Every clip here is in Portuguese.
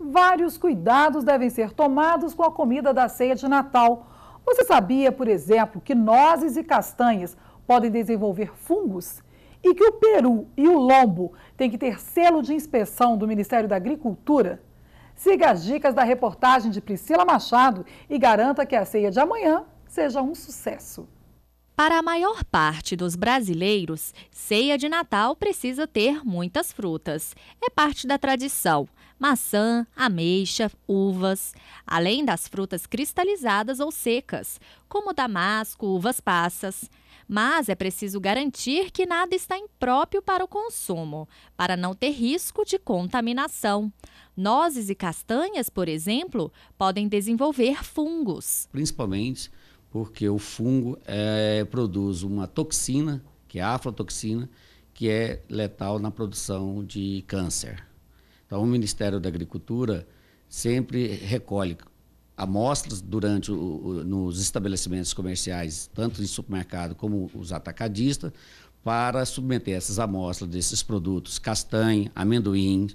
vários cuidados devem ser tomados com a comida da ceia de Natal. Você sabia, por exemplo, que nozes e castanhas podem desenvolver fungos? E que o peru e o lombo têm que ter selo de inspeção do Ministério da Agricultura? Siga as dicas da reportagem de Priscila Machado e garanta que a ceia de amanhã seja um sucesso. Para a maior parte dos brasileiros, ceia de Natal precisa ter muitas frutas. É parte da tradição maçã, ameixa, uvas, além das frutas cristalizadas ou secas, como damasco, uvas passas. Mas é preciso garantir que nada está impróprio para o consumo, para não ter risco de contaminação. Nozes e castanhas, por exemplo, podem desenvolver fungos. Principalmente porque o fungo é, produz uma toxina, que é a aflatoxina, que é letal na produção de câncer. Então, o Ministério da Agricultura sempre recolhe amostras durante o, o, nos estabelecimentos comerciais, tanto em supermercado como os atacadistas, para submeter essas amostras desses produtos, castanha, amendoim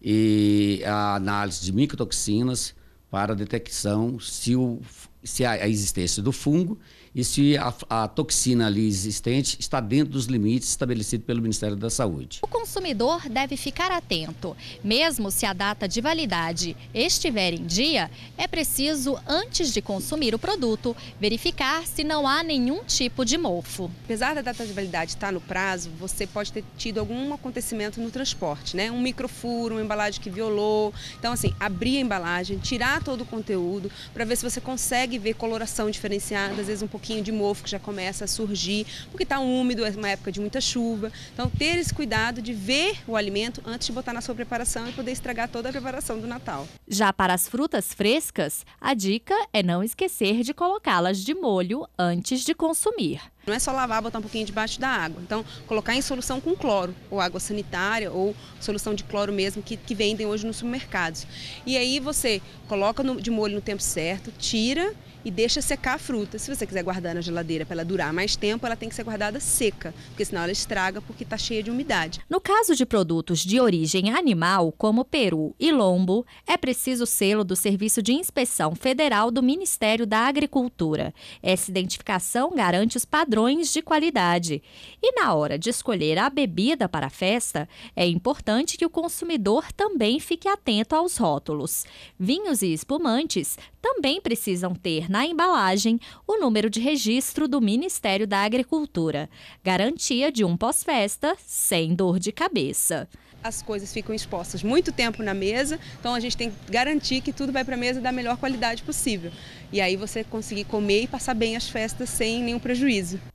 e a análise de micotoxinas para detecção se o se a existência do fungo e se a, a, toxina ali existente está dentro dos limites estabelecidos pelo Ministério da Saúde. O consumidor deve ficar atento. Mesmo se a data de validade estiver em dia, é preciso, antes de consumir o produto, verificar se não há nenhum tipo de mofo. Apesar da data de validade estar no prazo, você pode ter tido algum acontecimento no transporte, né? Um microfuro, uma embalagem que violou. Então, assim, abrir a embalagem, tirar todo o conteúdo para ver se você consegue consegue ver coloração diferenciada, às vezes um pouquinho de mofo que já começa a surgir, porque está úmido, é uma época de muita chuva. Então, ter esse cuidado de ver o alimento antes de botar na sua preparação e poder estragar toda a preparação do Natal. Já para as frutas frescas, a dica é não esquecer de colocá-las de molho antes de consumir. Não é só lavar, botar um pouquinho debaixo da água. Então, colocar em solução com cloro, ou água sanitária, ou solução de cloro mesmo, que, que vendem hoje nos supermercados. E aí você coloca no, de molho no tempo certo, tira e deixa secar a fruta. Se você quiser guardar na geladeira para ela durar mais tempo, ela tem que ser guardada seca, porque senão ela estraga porque está cheia de umidade. No caso de produtos de origem animal, como peru e lombo, é preciso selo do Serviço de Inspeção Federal do Ministério da Agricultura. Essa identificação garante os padrões padrões de qualidade. E na hora de escolher a bebida para a festa, é importante que o consumidor também fique atento aos rótulos. Vinhos e espumantes também precisam ter na embalagem o número de registro do Ministério da Agricultura, garantia de um pós-festa sem dor de cabeça as coisas ficam expostas muito tempo na mesa, então a gente tem que garantir que tudo vai para a mesa da melhor qualidade possível. E aí você conseguir comer e passar bem as festas sem nenhum prejuízo.